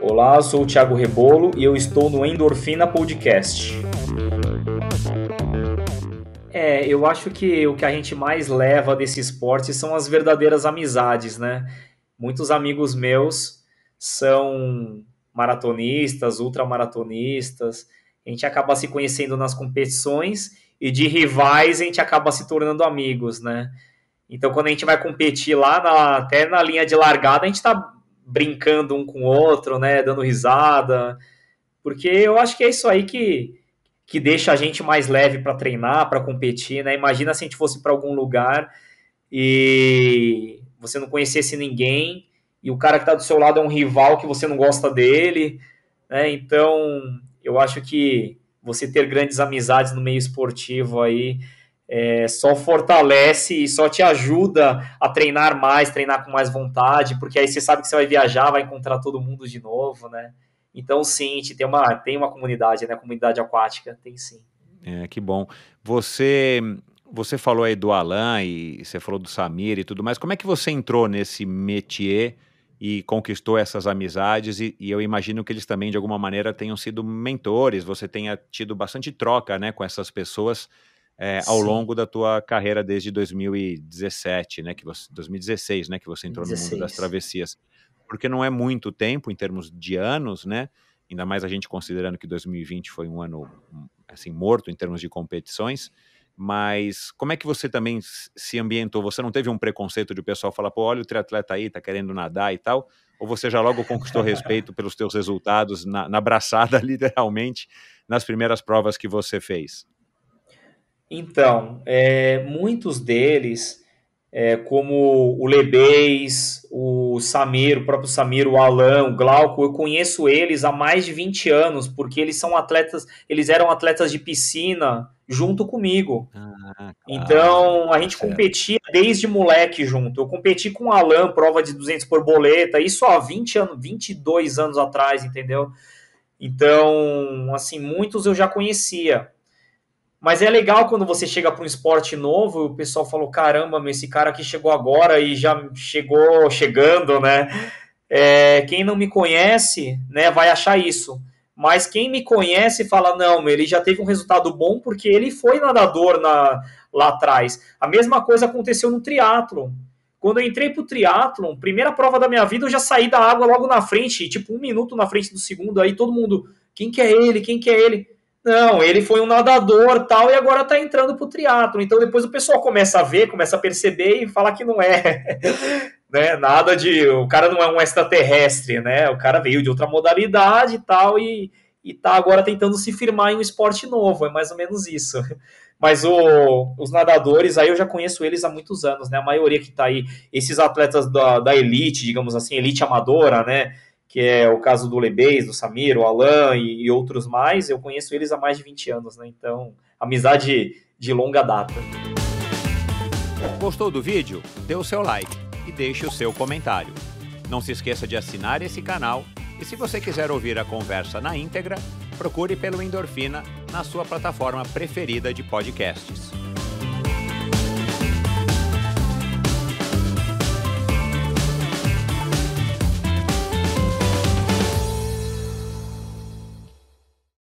Olá, eu sou o Thiago Rebolo e eu estou no Endorfina Podcast. É, eu acho que o que a gente mais leva desse esporte são as verdadeiras amizades, né? Muitos amigos meus são maratonistas, ultramaratonistas. A gente acaba se conhecendo nas competições e de rivais a gente acaba se tornando amigos, né? Então, quando a gente vai competir lá, na, até na linha de largada, a gente está brincando um com o outro, né? Dando risada. Porque eu acho que é isso aí que, que deixa a gente mais leve para treinar, para competir, né? Imagina se a gente fosse para algum lugar e você não conhecesse ninguém e o cara que está do seu lado é um rival que você não gosta dele, né? Então, eu acho que você ter grandes amizades no meio esportivo aí é, só fortalece e só te ajuda a treinar mais, treinar com mais vontade, porque aí você sabe que você vai viajar, vai encontrar todo mundo de novo, né? Então, sim, tem uma, tem uma comunidade, né? Comunidade aquática, tem sim. É, que bom. Você você falou aí do Alan e você falou do Samir e tudo mais. Como é que você entrou nesse métier e conquistou essas amizades? E, e, eu imagino que eles também, de alguma maneira, tenham sido mentores. Você tenha tido bastante troca né, com essas pessoas é, ao longo da tua carreira desde 2017, né, que você, 2016, né, que você entrou 16. no mundo das travessias. Porque não é muito tempo em termos de anos, né? Ainda mais a gente considerando que 2020 foi um ano assim morto em termos de competições mas como é que você também se ambientou? Você não teve um preconceito de o pessoal falar, pô, olha o triatleta aí, tá querendo nadar e tal? Ou você já logo conquistou respeito pelos teus resultados na, na braçada, literalmente, nas primeiras provas que você fez? Então, é, muitos deles, é, como o Lebeis, o Samir, o próprio Samir, o Alan, o Glauco, eu conheço eles há mais de 20 anos, porque eles são atletas, eles eram atletas de piscina junto comigo. Ah, claro. Tá. Então, a gente certo. competia desde moleque junto. Eu competi com o Alan, prova de 200 por boleta isso há 20 anos, 22 anos atrás, entendeu? Então, assim, muitos eu já conhecia. Mas é legal quando você chega para um esporte novo e o pessoal falou: caramba, meu, esse cara aqui chegou agora e já chegou chegando, né? É, quem não me conhece, né, vai achar isso. Mas quem me conhece fala: não, meu, ele já teve um resultado bom porque ele foi nadador na, lá atrás. A mesma coisa aconteceu no triatlo. Quando eu entrei pro triatlon, primeira prova da minha vida, eu já saí da água logo na frente, tipo um minuto na frente do segundo, aí todo mundo, quem que é ele? Quem que é ele? Não, ele foi um nadador tal e agora tá entrando pro triatlo. Então depois o pessoal começa a ver, começa a perceber e fala que não é, né? Nada de, o cara não é um extraterrestre, né? O cara veio de outra modalidade e tal e e tá agora tentando se firmar em um esporte novo, é mais ou menos isso. Mas o, os nadadores, aí eu já conheço eles há muitos anos, né? A maioria que tá aí, esses atletas da, da elite, digamos assim, elite amadora, né? que é o caso do Lebeis, do Samir, o Alan e, e, outros mais, eu conheço eles há mais de 20 anos, né? Então, amizade de longa data. Gostou do vídeo? Dê o seu like e deixe o seu comentário. Não se esqueça de assinar esse canal e se você quiser ouvir a conversa na íntegra, procure pelo Endorfina na sua plataforma preferida de podcasts.